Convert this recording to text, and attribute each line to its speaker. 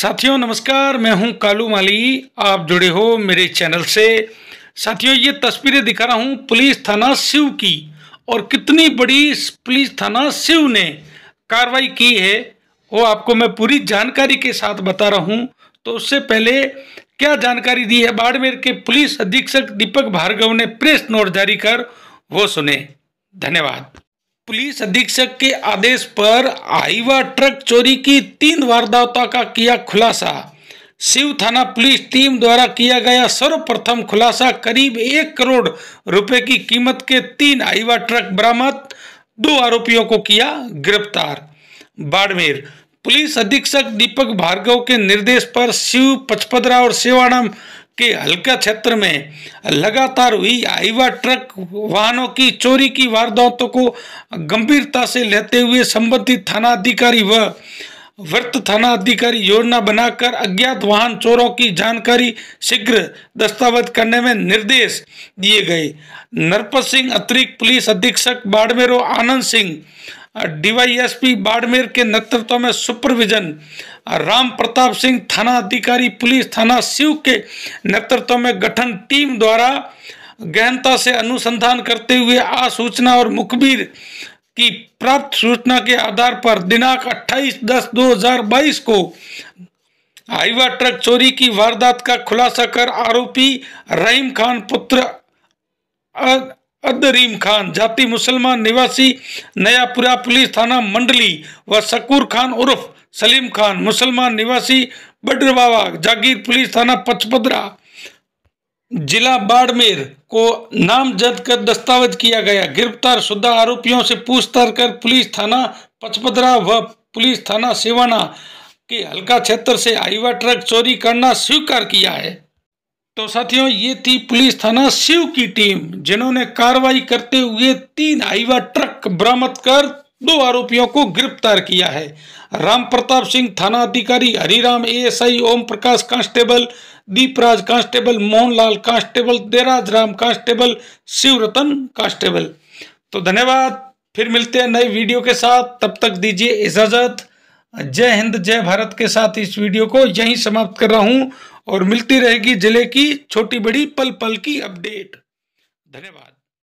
Speaker 1: साथियों नमस्कार मैं हूं कालू माली आप जुड़े हो मेरे चैनल से साथियों ये तस्वीरें दिखा रहा हूं पुलिस थाना शिव की और कितनी बड़ी पुलिस थाना शिव ने कार्रवाई की है वो आपको मैं पूरी जानकारी के साथ बता रहा हूं तो उससे पहले क्या जानकारी दी है बाड़मेर के पुलिस अधीक्षक दीपक भार्गव ने प्रेस नोट जारी कर वो सुने धन्यवाद पुलिस अधीक्षक के आदेश पर आईवा ट्रक चोरी की तीन वारदातों का किया खुलासा शिव थाना पुलिस टीम द्वारा किया गया सर्वप्रथम खुलासा करीब एक करोड़ रुपए की कीमत के तीन आईवा ट्रक बरामद दो आरोपियों को किया गिरफ्तार बाड़मेर पुलिस अधीक्षक दीपक भार्गव के निर्देश पर शिव पचपदरा और सेवाणम के हल्का क्षेत्र में लगातार हुई आईवा ट्रक वाहनों की चोरी की वारदातों को गंभीरता से लेते हुए संबंधित थाना अधिकारी व वृत्त थाना अधिकारी योजना बनाकर अज्ञात वाहन चोरों की जानकारी शीघ्र दस्तावेज करने में निर्देश दिए गए नरपत सिंह अतिरिक्त पुलिस अधीक्षक बाड़मेरो आनंद सिंह डीवाईएसपी बाड़मेर के नेतृत्व में सुपरविजन राम प्रताप सिंह थाना अधिकारी पुलिस थाना शिव के नेतृत्व में गठन टीम द्वारा गहनता से अनुसंधान करते हुए आ सूचना और मुखबिर की प्राप्त सूचना के आधार पर दिनांक 28 दस 2022 को आईवा ट्रक चोरी की वारदात का खुलासा कर आरोपी रहीम खान पुत्र अदरीम खान जाति मुसलमान निवासी नयापुरा पुलिस थाना मंडली व शकूर खान उर्फ सलीम खान मुसलमान निवासी बड्रबावा जागीर पुलिस थाना पचपदरा जिला बाड़मेर को नामजद कर दस्तावेज किया गया गिरफ्तार शुद्धा आरोपियों से पूछताछ कर पुलिस थाना पचपदरा व पुलिस थाना सिवाना के हल्का क्षेत्र से आईवा ट्रक चोरी करना स्वीकार किया है तो साथियों ये थी पुलिस थाना शिव की टीम जिन्होंने कार्रवाई करते हुए तीन आईवा ट्रक बरामद कर दो आरोपियों को गिरफ्तार किया है राम प्रताप सिंह थाना अधिकारी Hariram ASI Om Prakash constable Deepraj constable Mohanlal constable Deraj Ram constable Shiv Ratan constable तो धन्यवाद फिर मिलते हैं नए वीडियो के साथ तब तक दीजिए इजाज़त जय हिंद जय भारत के साथ इस वीडियो को यहीं समाप्त कर रहा हूँ और मिलती रहेगी जिले की छोटी बड़ी पल पल की अपडेट धन्यवाद